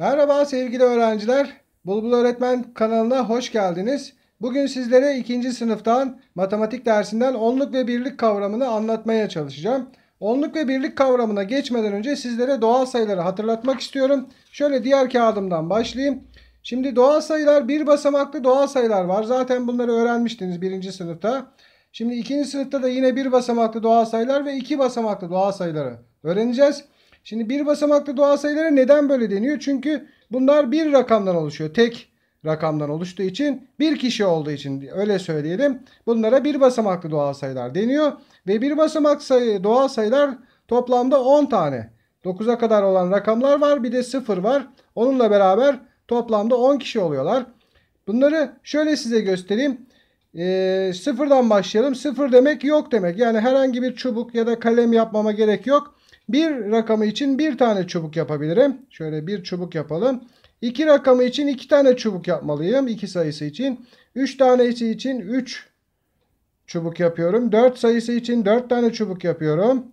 Merhaba sevgili öğrenciler. Bulbul Öğretmen kanalına hoş geldiniz. Bugün sizlere ikinci sınıftan matematik dersinden onluk ve birlik kavramını anlatmaya çalışacağım. Onluk ve birlik kavramına geçmeden önce sizlere doğal sayıları hatırlatmak istiyorum. Şöyle diğer kağıdımdan başlayayım. Şimdi doğal sayılar bir basamaklı doğal sayılar var. Zaten bunları öğrenmiştiniz birinci sınıfta. Şimdi ikinci sınıfta da yine bir basamaklı doğal sayılar ve iki basamaklı doğal sayıları öğreneceğiz. Şimdi bir basamaklı doğal sayılara neden böyle deniyor? Çünkü bunlar bir rakamdan oluşuyor. Tek rakamdan oluştuğu için bir kişi olduğu için öyle söyleyelim. Bunlara bir basamaklı doğal sayılar deniyor. Ve bir basamak sayı doğal sayılar toplamda 10 tane. 9'a kadar olan rakamlar var. Bir de 0 var. Onunla beraber toplamda 10 kişi oluyorlar. Bunları şöyle size göstereyim. E, sıfırdan başlayalım. Sıfır demek yok demek. Yani herhangi bir çubuk ya da kalem yapmama gerek yok. Bir rakamı için bir tane çubuk yapabilirim. Şöyle bir çubuk yapalım. İki rakamı için iki tane çubuk yapmalıyım. İki sayısı için. Üç tanesi için üç çubuk yapıyorum. Dört sayısı için dört tane çubuk yapıyorum.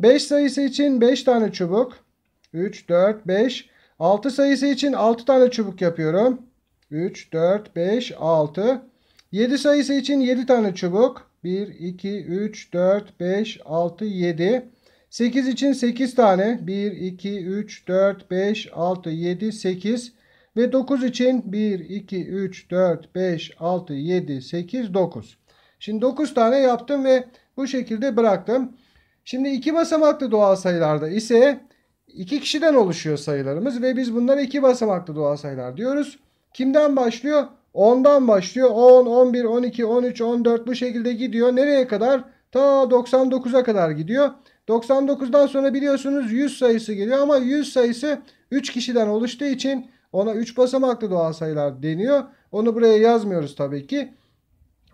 Beş sayısı için beş tane çubuk. Üç, dört, beş. Altı sayısı için altı tane çubuk yapıyorum. Üç, dört, beş, altı. Yedi sayısı için yedi tane çubuk. Bir, iki, üç, dört, beş, altı, yedi. 8 için 8 tane 1, 2, 3, 4, 5, 6, 7, 8 ve 9 için 1, 2, 3, 4, 5, 6, 7, 8, 9. Şimdi 9 tane yaptım ve bu şekilde bıraktım. Şimdi iki basamaklı doğal sayılarda ise iki kişiden oluşuyor sayılarımız ve biz bunlara iki basamaklı doğal sayılar diyoruz. Kimden başlıyor? 10'dan başlıyor. 10, 11, 12, 13, 14 bu şekilde gidiyor. Nereye kadar? Ta 99'a kadar gidiyor. 99'dan sonra biliyorsunuz 100 sayısı geliyor ama 100 sayısı 3 kişiden oluştuğu için ona 3 basamaklı doğal sayılar deniyor. Onu buraya yazmıyoruz tabii ki.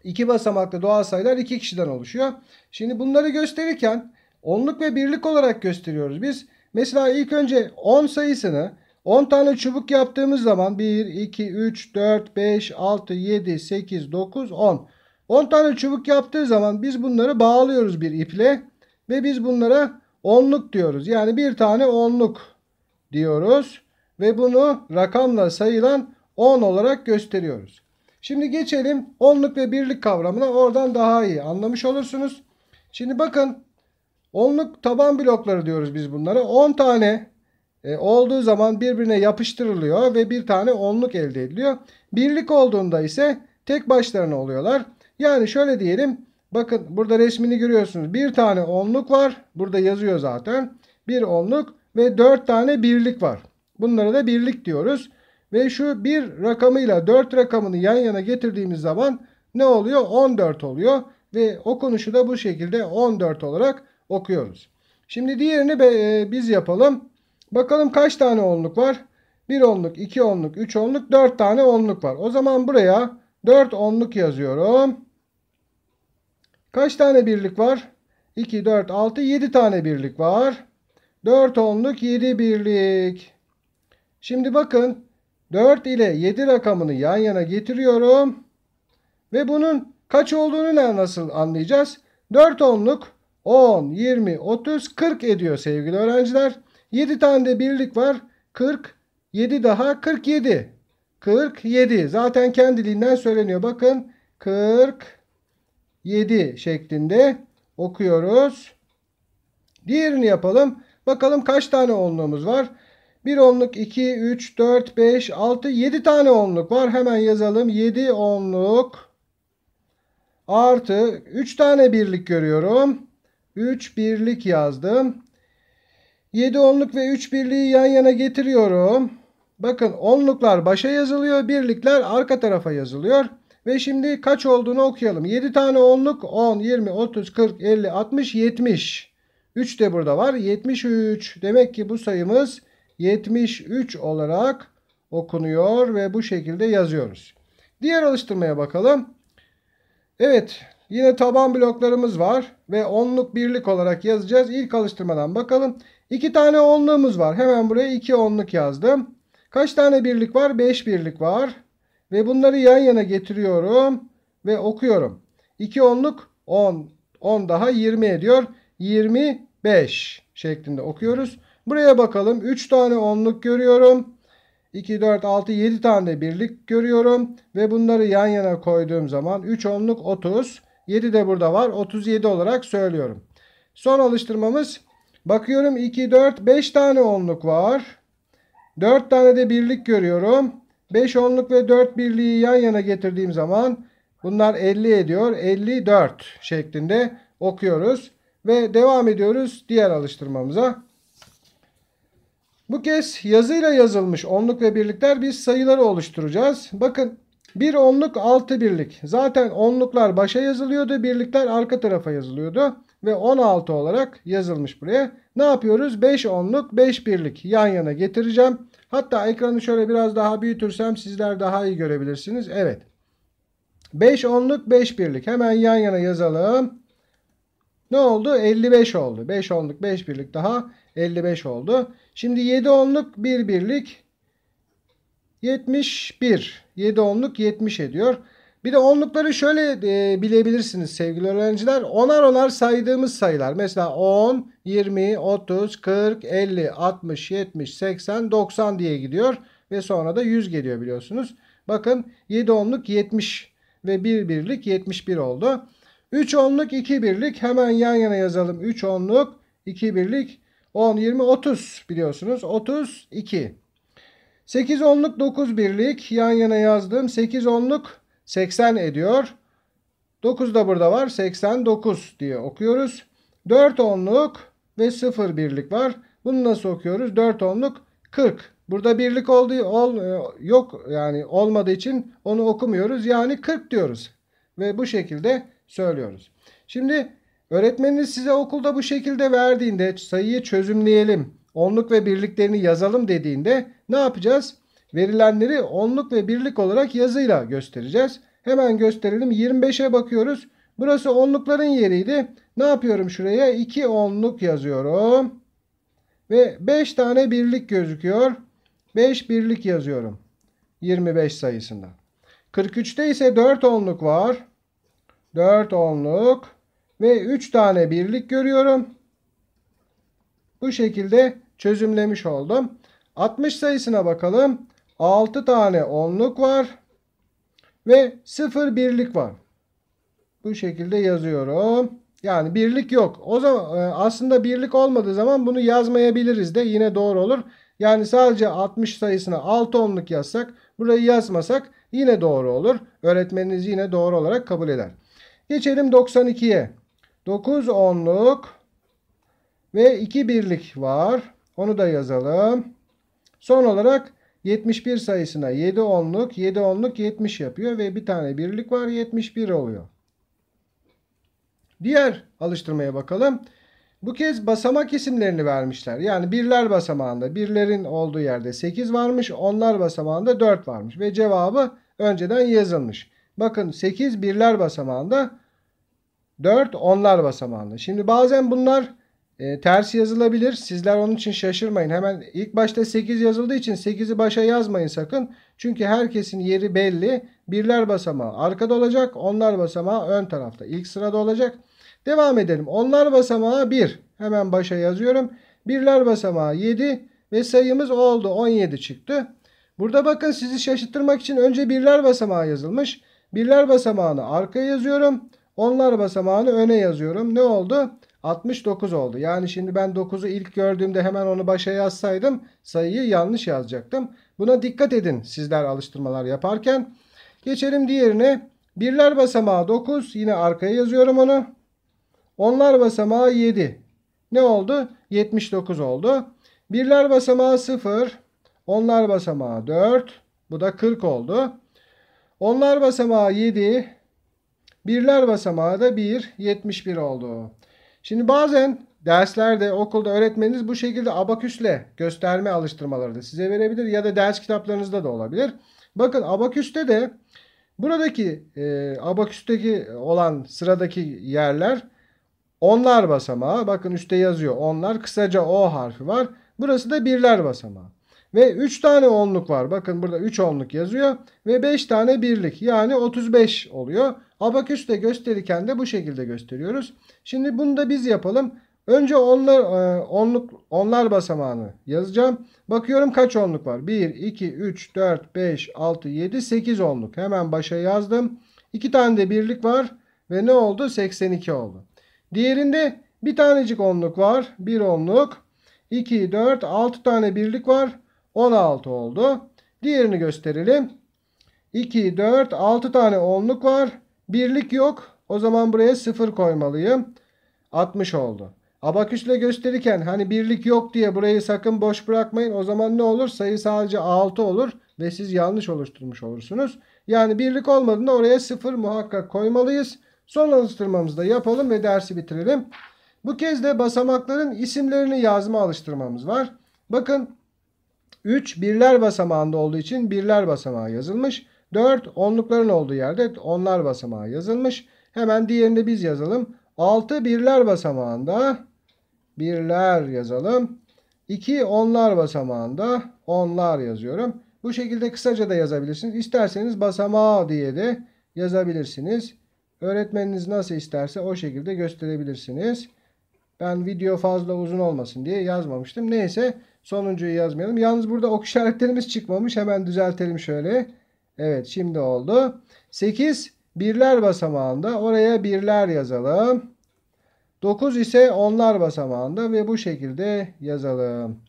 2 basamaklı doğal sayılar 2 kişiden oluşuyor. Şimdi bunları gösterirken onluk ve birlik olarak gösteriyoruz. Biz mesela ilk önce 10 sayısını 10 tane çubuk yaptığımız zaman 1, 2, 3, 4, 5, 6, 7, 8, 9, 10. 10 tane çubuk yaptığı zaman biz bunları bağlıyoruz bir iple. Ve biz bunlara onluk diyoruz. Yani bir tane onluk diyoruz. Ve bunu rakamla sayılan 10 olarak gösteriyoruz. Şimdi geçelim onluk ve birlik kavramına. Oradan daha iyi anlamış olursunuz. Şimdi bakın onluk taban blokları diyoruz biz bunlara. 10 tane e, olduğu zaman birbirine yapıştırılıyor ve bir tane onluk elde ediliyor. Birlik olduğunda ise tek başlarına oluyorlar. Yani şöyle diyelim Bakın burada resmini görüyorsunuz. Bir tane onluk var. Burada yazıyor zaten. Bir onluk ve dört tane birlik var. Bunlara da birlik diyoruz. Ve şu bir rakamıyla dört rakamını yan yana getirdiğimiz zaman ne oluyor? 14 oluyor. Ve okunuşu da bu şekilde 14 olarak okuyoruz. Şimdi diğerini e, biz yapalım. Bakalım kaç tane onluk var? 1 onluk, 2 onluk, 3 onluk, 4 tane onluk var. O zaman buraya 4 onluk yazıyorum. Kaç tane birlik var? 2, 4, 6, 7 tane birlik var. 4 onluk 7 birlik. Şimdi bakın 4 ile 7 rakamını yan yana getiriyorum. Ve bunun kaç olduğunu nasıl anlayacağız? 4 onluk 10, 20, 30, 40 ediyor sevgili öğrenciler. 7 tane de birlik var. 40, 7 daha 47. 47. Zaten kendiliğinden söyleniyor. Bakın 40 7 şeklinde okuyoruz. Diğerini yapalım. Bakalım kaç tane onluğumuz var. 1 onluk 2, 3, 4, 5, 6, 7 tane onluk var. Hemen yazalım. 7 onluk artı 3 tane birlik görüyorum. 3 birlik yazdım. 7 onluk ve 3 birliği yan yana getiriyorum. Bakın onluklar başa yazılıyor. Birlikler arka tarafa yazılıyor. Ve şimdi kaç olduğunu okuyalım. 7 tane onluk 10, 20, 30, 40, 50, 60, 70. 3 de burada var. 73. Demek ki bu sayımız 73 olarak okunuyor ve bu şekilde yazıyoruz. Diğer alıştırmaya bakalım. Evet yine taban bloklarımız var ve onluk birlik olarak yazacağız. İlk alıştırmadan bakalım. 2 tane onluğumuz var. Hemen buraya 2 onluk yazdım. Kaç tane birlik var? 5 birlik var. Ve bunları yan yana getiriyorum ve okuyorum. 2 onluk 10, 10 daha 20 ediyor. 25 şeklinde okuyoruz. Buraya bakalım. 3 tane onluk görüyorum. 2, 4, 6, 7 tane birlik görüyorum. Ve bunları yan yana koyduğum zaman 3 onluk 30. 7 de burada var. 37 olarak söylüyorum. Son alıştırmamız. Bakıyorum 2, 4, 5 tane onluk var. 4 tane de birlik görüyorum. 5 onluk ve 4 birliği yan yana getirdiğim zaman bunlar 50 ediyor. 54 şeklinde okuyoruz. Ve devam ediyoruz diğer alıştırmamıza. Bu kez yazıyla yazılmış onluk ve birlikler biz sayıları oluşturacağız. Bakın bir onluk altı birlik. Zaten onluklar başa yazılıyordu. Birlikler arka tarafa yazılıyordu. Ve 16 olarak yazılmış buraya. Ne yapıyoruz? 5 onluk 5 birlik yan yana getireceğim. Hatta ekranı şöyle biraz daha büyütürsem sizler daha iyi görebilirsiniz. Evet. 5 onluk 5 birlik. Hemen yan yana yazalım. Ne oldu? 55 oldu. 5 onluk 5 birlik daha 55 oldu. Şimdi 7 onluk 1 birlik 71. 7 onluk 70 ediyor. Bir de onlukları şöyle e, bilebilirsiniz sevgili öğrenciler. Onar onar saydığımız sayılar. Mesela 10, 20, 30, 40, 50, 60, 70, 80, 90 diye gidiyor. Ve sonra da 100 geliyor biliyorsunuz. Bakın 7 onluk 70 ve 1 birlik 71 oldu. 3 onluk 2 birlik hemen yan yana yazalım. 3 onluk 2 birlik 10, 20, 30 biliyorsunuz. 32. 8 onluk 9 birlik yan yana yazdım. 8 onluk 80 ediyor. 9 da burada var. 89 diye okuyoruz. 4 onluk ve 0 birlik var. Bunu nasıl okuyoruz? 4 onluk 40. Burada birlik olduğu ol, e, yok yani olmadığı için onu okumuyoruz. Yani 40 diyoruz. Ve bu şekilde söylüyoruz. Şimdi öğretmeniniz size okulda bu şekilde verdiğinde sayıyı çözümleyelim. Onluk ve birliklerini yazalım dediğinde ne yapacağız? Verilenleri onluk ve birlik olarak yazıyla göstereceğiz. Hemen gösterelim. 25'e bakıyoruz. Burası onlukların yeriydi. Ne yapıyorum şuraya? 2 onluk yazıyorum. Ve 5 tane birlik gözüküyor. 5 birlik yazıyorum. 25 sayısında. 43'te ise 4 onluk var. 4 onluk ve 3 tane birlik görüyorum. Bu şekilde çözümlemiş oldum. 60 sayısına bakalım. 6 tane onluk var. Ve 0 birlik var. Bu şekilde yazıyorum. Yani birlik yok. O zaman e, aslında birlik olmadığı zaman bunu yazmayabiliriz de yine doğru olur. Yani sadece 60 sayısına 6 onluk yazsak burayı yazmasak yine doğru olur. Öğretmeniniz yine doğru olarak kabul eder. Geçelim 92'ye. 9 onluk ve 2 birlik var. Onu da yazalım. Son olarak 71 sayısına 7 onluk 7 onluk 70 yapıyor ve bir tane birlik var 71 oluyor. Diğer alıştırmaya bakalım. Bu kez basamak isimlerini vermişler. Yani birler basamağında birlerin olduğu yerde 8 varmış. Onlar basamağında 4 varmış. Ve cevabı önceden yazılmış. Bakın 8 birler basamağında 4 onlar basamağında. Şimdi bazen bunlar e, ters yazılabilir. Sizler onun için şaşırmayın. Hemen ilk başta 8 yazıldığı için 8'i başa yazmayın sakın. Çünkü herkesin yeri belli. Birler basamağı arkada olacak. Onlar basamağı ön tarafta. İlk sırada olacak. Devam edelim. Onlar basamağı 1. Hemen başa yazıyorum. Birler basamağı 7 ve sayımız oldu. 17 çıktı. Burada bakın sizi şaşırtmak için önce birler basamağı yazılmış. Birler basamağını arkaya yazıyorum. Onlar basamağını öne yazıyorum. Ne oldu? 69 oldu. Yani şimdi ben 9'u ilk gördüğümde hemen onu başa yazsaydım sayıyı yanlış yazacaktım. Buna dikkat edin sizler alıştırmalar yaparken. Geçelim diğerine. Birler basamağı 9. Yine arkaya yazıyorum onu. Onlar basamağı 7. Ne oldu? 79 oldu. Birler basamağı 0. Onlar basamağı 4. Bu da 40 oldu. Onlar basamağı 7. Birler basamağı da 1. 71 oldu. Şimdi bazen derslerde, okulda öğretmeniniz bu şekilde abaküsle gösterme alıştırmaları da size verebilir ya da ders kitaplarınızda da olabilir. Bakın abaküste de buradaki e, abaküsteki olan sıradaki yerler onlar basamağı. Bakın üstte yazıyor onlar. Kısaca O harfi var. Burası da birler basamağı. Ve 3 tane onluk var. Bakın burada 3 onluk yazıyor. Ve 5 tane birlik. Yani 35 oluyor. Abaküste gösterirken de bu şekilde gösteriyoruz. Şimdi bunu da biz yapalım. Önce onlar, e, onluk, onlar basamağını yazacağım. Bakıyorum kaç onluk var. 1, 2, 3, 4, 5, 6, 7, 8 onluk. Hemen başa yazdım. 2 tane de birlik var. Ve ne oldu? 82 oldu. Diğerinde bir tanecik onluk var. 1 onluk. 2, 4, 6 tane birlik var. 16 oldu. Diğerini gösterelim. 2, 4, 6 tane onluk var. Birlik yok. O zaman buraya 0 koymalıyım. 60 oldu. Abaküsle gösterirken hani birlik yok diye burayı sakın boş bırakmayın. O zaman ne olur? Sayı sadece 6 olur ve siz yanlış oluşturmuş olursunuz. Yani birlik olmadığında oraya 0 muhakkak koymalıyız. Son alıştırmamızı da yapalım ve dersi bitirelim. Bu kez de basamakların isimlerini yazma alıştırmamız var. Bakın 3 birler basamağında olduğu için birler basamağı yazılmış. 4 onlukların olduğu yerde onlar basamağı yazılmış. Hemen diğerini biz yazalım. 6 birler basamağında birler yazalım. 2 onlar basamağında onlar yazıyorum. Bu şekilde kısaca da yazabilirsiniz. İsterseniz basamağı diye de yazabilirsiniz. Öğretmeniniz nasıl isterse o şekilde gösterebilirsiniz. Ben video fazla uzun olmasın diye yazmamıştım. Neyse Sonuncuyu yazmayalım. Yalnız burada ok işaretlerimiz çıkmamış. Hemen düzeltelim şöyle. Evet şimdi oldu. 8 birler basamağında. Oraya birler yazalım. 9 ise onlar basamağında ve bu şekilde yazalım.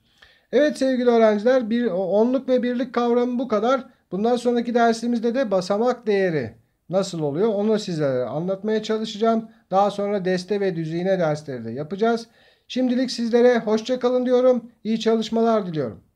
Evet sevgili öğrenciler bir onluk ve birlik kavramı bu kadar. Bundan sonraki dersimizde de basamak değeri nasıl oluyor onu sizlere anlatmaya çalışacağım. Daha sonra deste ve düzine dersleri de yapacağız. Şimdilik sizlere hoşçakalın diyorum. İyi çalışmalar diliyorum.